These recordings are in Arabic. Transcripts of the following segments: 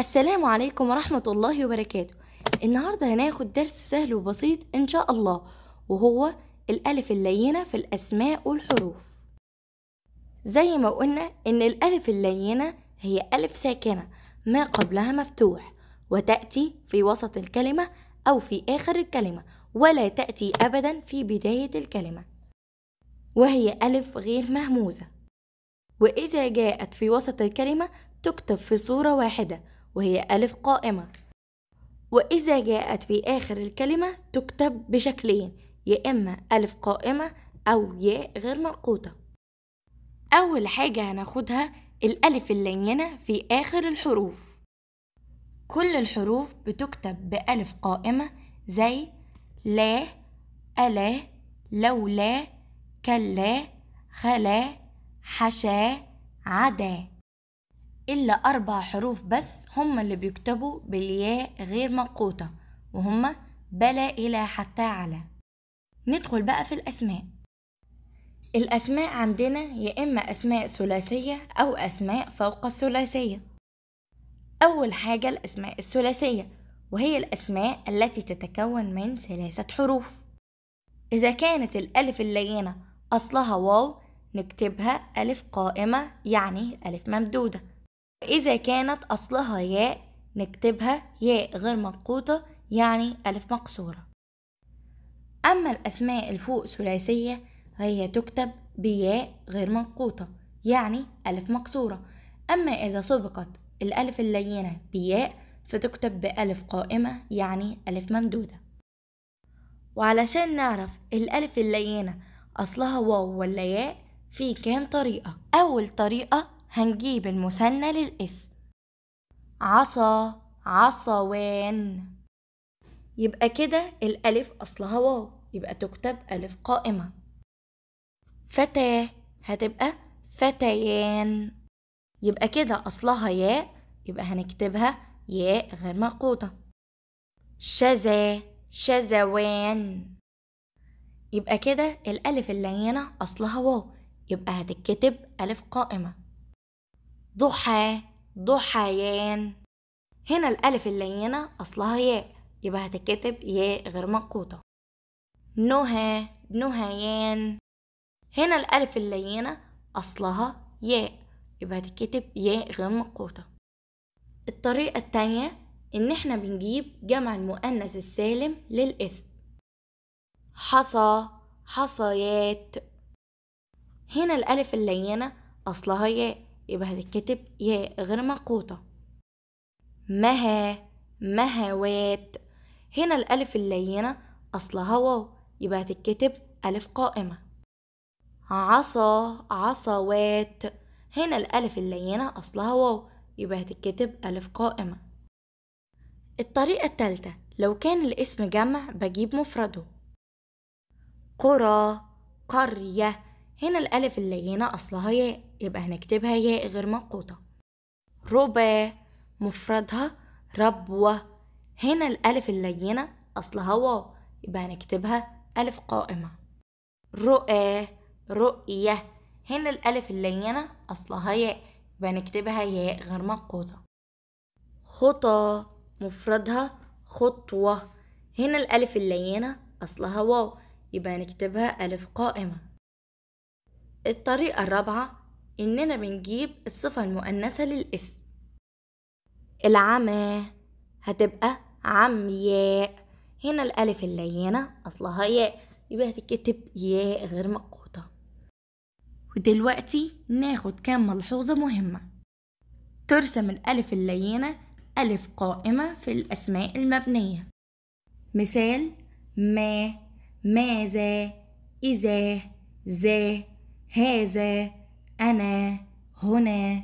السلام عليكم ورحمة الله وبركاته النهاردة هناخد درس سهل وبسيط إن شاء الله وهو الألف اللينة في الأسماء والحروف زي ما قلنا إن الألف اللينة هي ألف ساكنة ما قبلها مفتوح وتأتي في وسط الكلمة أو في آخر الكلمة ولا تأتي أبدا في بداية الكلمة وهي ألف غير مهموزة وإذا جاءت في وسط الكلمة تكتب في صورة واحدة وهي ألف قائمة وإذا جاءت في آخر الكلمة تكتب بشكلين يا إما ألف قائمة أو ياء غير مرقوطة أول حاجة هناخدها الألف اللينة في آخر الحروف كل الحروف بتكتب بألف قائمة زي لا ألا لولا كلا خلا حشا عدا إلا أربع حروف بس هما اللي بيكتبوا بالياء غير منقوطة وهما بلا إلى حتى على ندخل بقى في الأسماء الأسماء عندنا يا إما أسماء ثلاثية أو أسماء فوق الثلاثية أول حاجة الأسماء الثلاثية وهي الأسماء التي تتكون من ثلاثة حروف إذا كانت الألف اللينة أصلها واو نكتبها ألف قائمة يعني ألف ممدودة إذا كانت أصلها ياء نكتبها ياء غير منقوطة يعني ألف مقصورة أما الأسماء الفوق ثلاثية فهي تكتب بياء غير منقوطة يعني ألف مقصورة أما إذا سبقت الألف اللينة بياء فتكتب بألف قائمة يعني ألف ممدودة وعلشان نعرف الألف اللينة أصلها واو ولا ياء في كام طريقة أول طريقة هنجيب المثنى للاسم عصا عصوان يبقى كده الألف أصلها واو يبقى تكتب ألف قائمة فتاة هتبقى فتيان يبقى كده أصلها ياء يبقى هنكتبها ياء غير مقوطة شذا شذوان يبقى كده الألف اللينة أصلها واو يبقى هتتكتب ألف قائمة ضحى ضحيان هنا الألف اللينة أصلها ياء يبقى هتتكتب ياء غير منقوطة نهى نهيان هنا الألف اللينة أصلها ياء يبقى هتتكتب ياء غير منقوطة الطريقة التانية إن إحنا بنجيب جمع المؤنث السالم للاسم حصى حصيات هنا الألف اللينة أصلها ياء يبقى هتتكتب ياء غير مقوطة مها مهوات هنا الألف اللينة أصلها واو يبقى هتتكتب ألف قائمة عصا عصوات هنا الألف اللينة أصلها واو يبقى هتتكتب ألف قائمة الطريقة التالتة لو كان الاسم جمع بجيب مفرده قرى قرية هنا الألف اللينة أصلها ياء يبقى هنكتبها ياء غير منقوطة ربا مفردها ربوة هنا الألف اللينة أصلها واو يبقى هنكتبها ألف قائمة رؤى رؤية هنا الألف اللينة أصلها ياء يبقى هنكتبها ياء غير منقوطة خطى مفردها خطوة هنا الألف اللينة أصلها واو يبقى هنكتبها ألف قائمة الطريقة الرابعة إننا بنجيب الصفة المؤنثة للاسم العمى هتبقى عمياء هنا الألف اللينة أصلها ياء يبقى هتتكتب ياء غير مقوطة ودلوقتي ناخد كام ملحوظة مهمة ترسم الألف اللينة ألف قائمة في الأسماء المبنية مثال ما ماذا إذا ذا هذا أنا هنا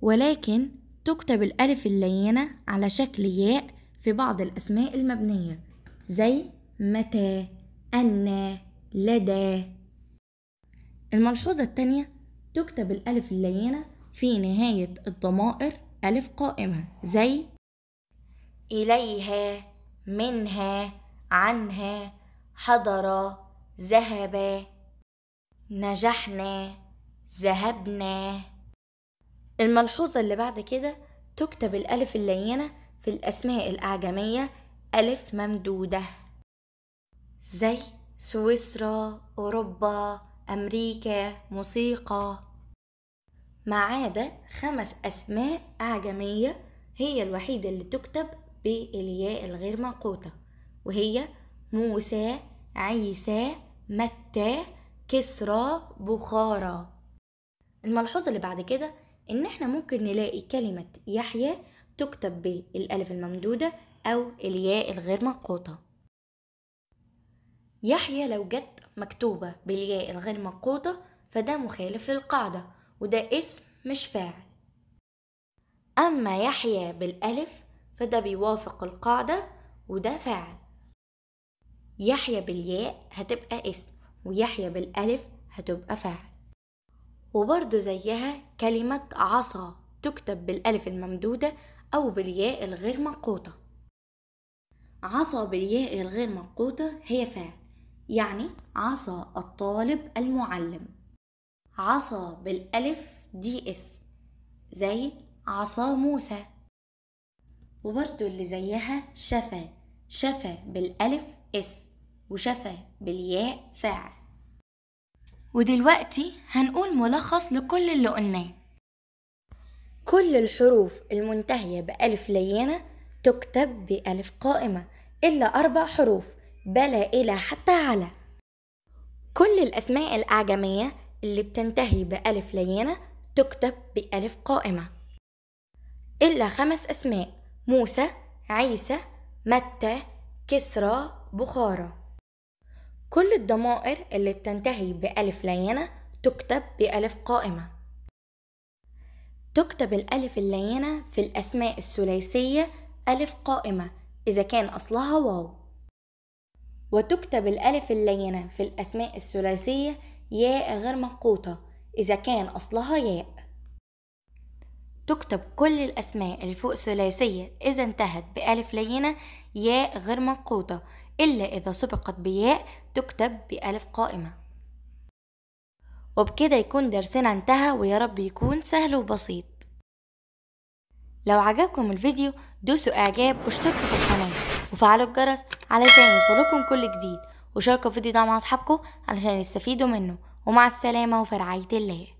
ولكن تكتب الألف اللينة على شكل ياء في بعض الأسماء المبنية زي متى أن لدى الملحوظة التانية تكتب الألف اللينة في نهاية الضمائر ألف قائمة زي إليها منها عنها حضر ذهب نجحنا ذهبنا الملحوظة اللي بعد كده تكتب الألف اللينة في الأسماء الأعجمية ألف ممدودة زي سويسرا أوروبا أمريكا موسيقى ما عدا خمس أسماء أعجمية هي الوحيدة اللي تكتب بالياء الغير معقوطة وهي موسى عيسى متى كسرى بخارى الملحوظة اللي بعد كده إن إحنا ممكن نلاقي كلمة يحيى تكتب بالألف الممدودة أو الياء الغير منقوطة يحيى لو جت مكتوبة بالياء الغير منقوطة فده مخالف للقاعدة وده اسم مش فاعل أما يحيى بالألف فده بيوافق القاعدة وده فاعل يحيى بالياء هتبقى اسم ويحيى بالألف هتبقى فاعل وبرضه زيها كلمة عصا تكتب بالألف الممدودة أو بالياء الغير منقوطة عصا بالياء الغير منقوطة هي فعل يعني عصا الطالب المعلم عصا بالألف دي اس زي عصا موسى وبرضه اللي زيها شفا شفا بالألف اس وشفى بالياء فاعل ودلوقتي هنقول ملخص لكل اللي قلناه كل الحروف المنتهية بألف لينة تكتب بألف قائمة إلا أربع حروف بلا إلى حتى على كل الأسماء الأعجمية اللي بتنتهي بألف لينة تكتب بألف قائمة إلا خمس أسماء موسى عيسى متى كسرى بخارى كل الضمائر اللي بتنتهي بألف لينة تكتب بألف قائمة تكتب الألف اللينة في الأسماء الثلاثية ألف قائمة إذا كان أصلها واو وتكتب الألف اللينة في الأسماء الثلاثية ياء غير منقوطة إذا كان أصلها ياء تكتب كل الأسماء اللي فوق ثلاثية إذا انتهت بألف لينة ياء غير منقوطة إلا إذا سبقت بياء تكتب بألف قائمة وبكده يكون درسنا انتهى ويا رب يكون سهل وبسيط لو عجبكم الفيديو دوسوا اعجاب واشتركوا في القناة وفعلوا الجرس علشان يوصلكم كل جديد وشاركوا الفيديو ده مع اصحابكم علشان يستفيدوا منه ومع السلامة وفي رعاية الله